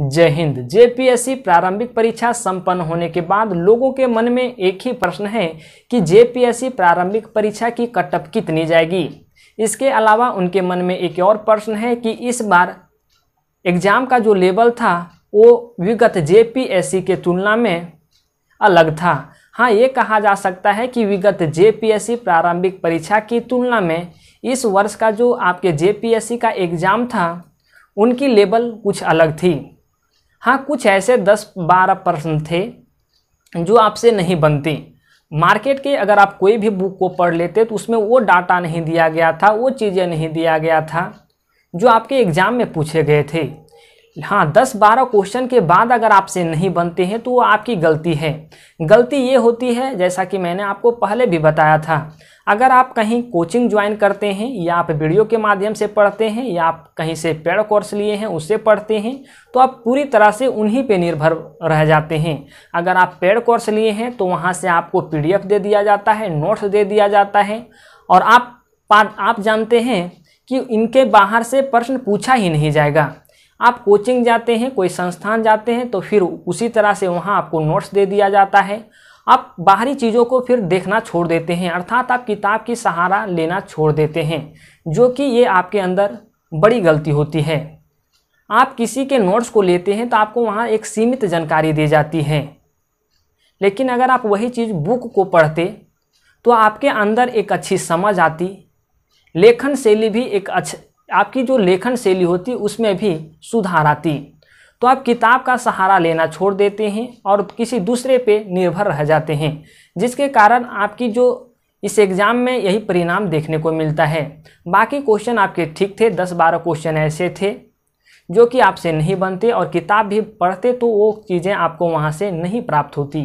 जय हिंद जेपीएससी प्रारंभिक परीक्षा संपन्न होने के बाद लोगों के मन में एक ही प्रश्न है कि जेपीएससी प्रारंभिक परीक्षा की कटअप कितनी जाएगी इसके अलावा उनके मन में एक और प्रश्न है कि इस बार एग्ज़ाम का जो लेवल था वो विगत जेपीएससी के तुलना में अलग था हाँ ये कहा जा सकता है कि विगत जेपीएससी प्रारंभिक परीक्षा की तुलना में इस वर्ष का जो आपके जेपीएससी का एग्ज़ाम था उनकी लेवल कुछ अलग थी हाँ कुछ ऐसे दस बारह पर्सन थे जो आपसे नहीं बनते मार्केट के अगर आप कोई भी बुक को पढ़ लेते तो उसमें वो डाटा नहीं दिया गया था वो चीज़ें नहीं दिया गया था जो आपके एग्ज़ाम में पूछे गए थे हाँ दस बारह क्वेश्चन के बाद अगर आपसे नहीं बनते हैं तो वो आपकी गलती है गलती ये होती है जैसा कि मैंने आपको पहले भी बताया था अगर आप कहीं कोचिंग ज्वाइन करते हैं या आप वीडियो के माध्यम से पढ़ते हैं या आप कहीं से पेड़ कोर्स लिए हैं उससे पढ़ते हैं तो आप पूरी तरह से उन्हीं पे निर्भर रह जाते हैं अगर आप पेड़ कोर्स लिए हैं तो वहाँ से आपको पी दे दिया जाता है नोट्स दे दिया जाता है और आप आप जानते हैं कि इनके बाहर से प्रश्न पूछा ही नहीं जाएगा आप कोचिंग जाते हैं कोई संस्थान जाते हैं तो फिर उसी तरह से वहाँ आपको नोट्स दे दिया जाता है आप बाहरी चीज़ों को फिर देखना छोड़ देते हैं अर्थात आप किताब की सहारा लेना छोड़ देते हैं जो कि ये आपके अंदर बड़ी गलती होती है आप किसी के नोट्स को लेते हैं तो आपको वहाँ एक सीमित जानकारी दी जाती है लेकिन अगर आप वही चीज़ बुक को पढ़ते तो आपके अंदर एक अच्छी समझ आती लेखन शैली भी एक अच्छ आपकी जो लेखन शैली होती उसमें भी सुधार आती तो आप किताब का सहारा लेना छोड़ देते हैं और किसी दूसरे पे निर्भर रह जाते हैं जिसके कारण आपकी जो इस एग्ज़ाम में यही परिणाम देखने को मिलता है बाकी क्वेश्चन आपके ठीक थे दस बारह क्वेश्चन ऐसे थे जो कि आपसे नहीं बनते और किताब भी पढ़ते तो वो चीज़ें आपको वहाँ से नहीं प्राप्त होती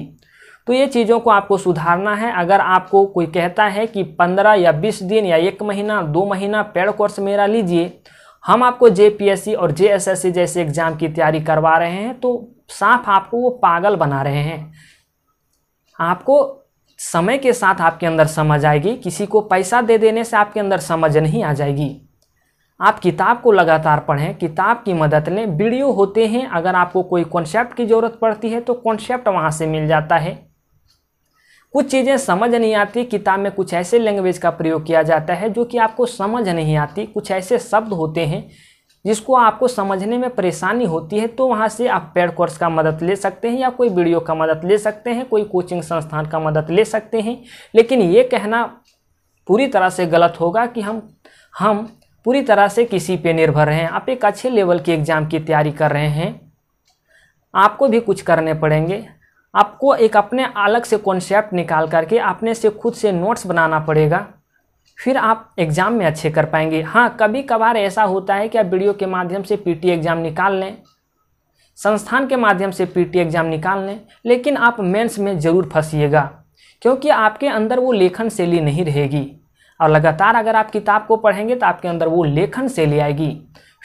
तो ये चीज़ों को आपको सुधारना है अगर आपको कोई कहता है कि पंद्रह या बीस दिन या एक महीना दो महीना पेड़ कोर्स मेरा लीजिए हम आपको जेपीएससी और जेएसएससी जैसे एग्ज़ाम की तैयारी करवा रहे हैं तो साफ आपको वो पागल बना रहे हैं आपको समय के साथ आपके अंदर समझ आएगी किसी को पैसा दे देने से आपके अंदर समझ नहीं आ जाएगी आप किताब को लगातार पढ़ें किताब की मदद लें वीडियो होते हैं अगर आपको कोई कॉन्सेप्ट की ज़रूरत पड़ती है तो कॉन्सेप्ट वहाँ से मिल जाता है कुछ चीज़ें समझ नहीं आती किताब में कुछ ऐसे लैंग्वेज का प्रयोग किया जाता है जो कि आपको समझ नहीं आती कुछ ऐसे शब्द होते हैं जिसको आपको समझने में परेशानी होती है तो वहाँ से आप पेड कोर्स का मदद ले सकते हैं या कोई वीडियो का मदद ले सकते हैं कोई कोचिंग संस्थान का मदद ले सकते हैं लेकिन ये कहना पूरी तरह से गलत होगा कि हम हम पूरी तरह से किसी पे निर्भर हैं आप एक अच्छे लेवल के एग्ज़ाम की तैयारी कर रहे हैं आपको भी कुछ करने पड़ेंगे आपको एक अपने अलग से कॉन्सेप्ट निकाल करके अपने से खुद से नोट्स बनाना पड़ेगा फिर आप एग्ज़ाम में अच्छे कर पाएंगे हाँ कभी कभार ऐसा होता है कि आप वीडियो के माध्यम से पीटी एग्ज़ाम निकाल लें संस्थान के माध्यम से पीटी एग्ज़ाम निकाल लें लेकिन आप मेंस में ज़रूर फंसीएगा क्योंकि आपके अंदर वो लेखन शैली नहीं रहेगी और लगातार अगर आप किताब को पढ़ेंगे तो आपके अंदर वो लेखन शैली आएगी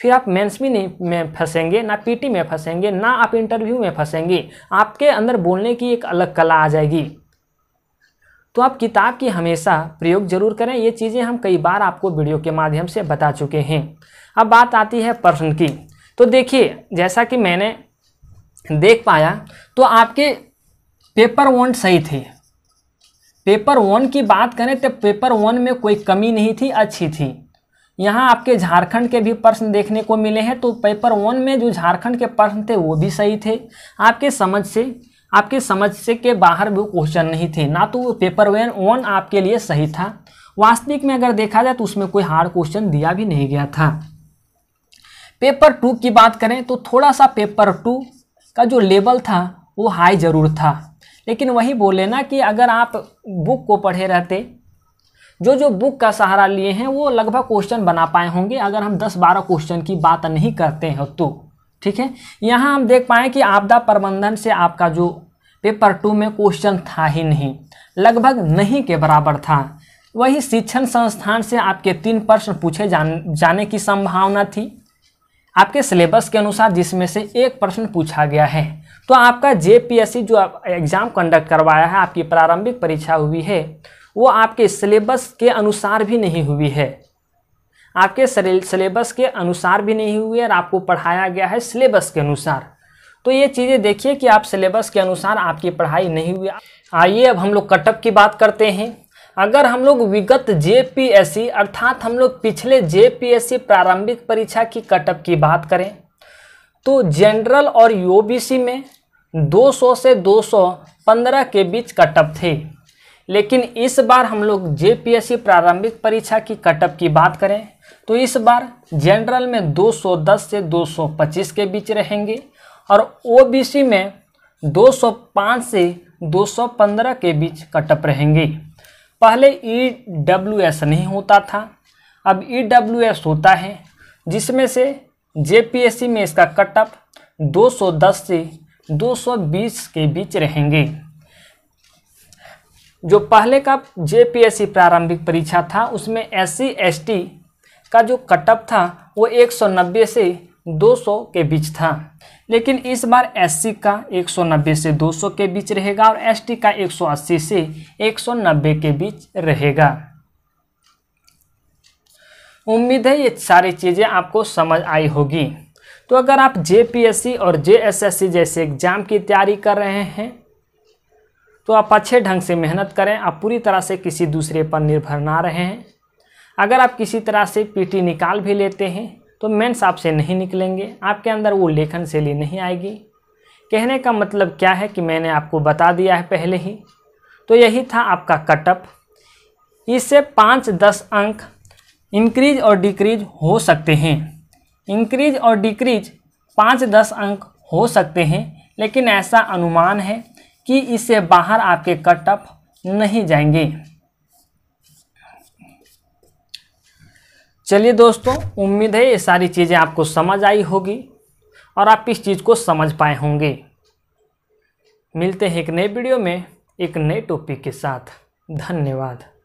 फिर आप मेंस भी नहीं में फंसेंगे ना पीटी में फंसेंगे ना आप इंटरव्यू में फंसेंगे आपके अंदर बोलने की एक अलग कला आ जाएगी तो आप किताब की हमेशा प्रयोग जरूर करें ये चीज़ें हम कई बार आपको वीडियो के माध्यम से बता चुके हैं अब बात आती है प्रश्न की तो देखिए जैसा कि मैंने देख पाया तो आपके पेपर वन सही थे पेपर वन की बात करें तो पेपर वन में कोई कमी नहीं थी अच्छी थी यहाँ आपके झारखंड के भी प्रश्न देखने को मिले हैं तो पेपर वन में जो झारखंड के प्रश्न थे वो भी सही थे आपके समझ से आपके समझ से के बाहर भी क्वेश्चन नहीं थे ना तो पेपर वन वन आपके लिए सही था वास्तविक में अगर देखा जाए तो उसमें कोई हार्ड क्वेश्चन दिया भी नहीं गया था पेपर टू की बात करें तो थोड़ा सा पेपर टू का जो लेवल था वो हाई ज़रूर था लेकिन वही बोले ना कि अगर आप बुक को पढ़े रहते जो जो बुक का सहारा लिए हैं वो लगभग क्वेश्चन बना पाए होंगे अगर हम 10-12 क्वेश्चन की बात नहीं करते हैं तो ठीक है यहाँ हम देख पाए कि आपदा प्रबंधन से आपका जो पेपर टू में क्वेश्चन था ही नहीं लगभग नहीं के बराबर था वही शिक्षण संस्थान से आपके तीन प्रश्न पूछे जान, जाने की संभावना थी आपके सिलेबस के अनुसार जिसमें से एक प्रश्न पूछा गया है तो आपका जेपीएससी जो एग्ज़ाम कंडक्ट करवाया है आपकी प्रारंभिक परीक्षा हुई है वो आपके सिलेबस के अनुसार भी नहीं हुई है आपके सिलेबस के अनुसार भी नहीं हुई है और आपको पढ़ाया गया है सिलेबस के अनुसार तो ये चीज़ें देखिए कि आप सिलेबस के अनुसार आपकी पढ़ाई नहीं हुई आइए अब हम लोग कटअप की बात करते हैं अगर हम लोग विगत जे अर्थात हम लोग पिछले जे प्रारंभिक परीक्षा की कटअप की बात करें तो जनरल और यूबीसी में 200 से 215 के बीच कटअप थे लेकिन इस बार हम लोग जे प्रारंभिक परीक्षा की कटअप की बात करें तो इस बार जनरल में 210 से 225 के बीच रहेंगे और ओबीसी में 205 से 215 के बीच कटअप रहेंगे पहले ई e नहीं होता था अब ई e होता है जिसमें से जे में इसका कटअप 210 से 220 के बीच रहेंगे जो पहले का जेपीएससी प्रारंभिक परीक्षा था उसमें एस सी का जो कटअप था वो 190 से 200 के बीच था लेकिन इस बार एस का 190 से 200 के बीच रहेगा और एस का 180 से 190 के बीच रहेगा उम्मीद है ये सारी चीज़ें आपको समझ आई होगी तो अगर आप जेपीएससी और जेएसएससी जैसे एग्ज़ाम की तैयारी कर रहे हैं तो आप अच्छे ढंग से मेहनत करें आप पूरी तरह से किसी दूसरे पर निर्भर ना रहें अगर आप किसी तरह से पीटी निकाल भी लेते हैं तो मेंस आपसे नहीं निकलेंगे आपके अंदर वो लेखन शैली नहीं आएगी कहने का मतलब क्या है कि मैंने आपको बता दिया है पहले ही तो यही था आपका कटअप इससे पाँच दस अंक इंक्रीज और डिक्रीज हो सकते हैं इंक्रीज और डिक्रीज पाँच दस अंक हो सकते हैं लेकिन ऐसा अनुमान है कि इससे बाहर आपके कट ऑफ नहीं जाएंगे चलिए दोस्तों उम्मीद है ये सारी चीज़ें आपको समझ आई होगी और आप इस चीज़ को समझ पाए होंगे मिलते हैं एक नए वीडियो में एक नए टॉपिक के साथ धन्यवाद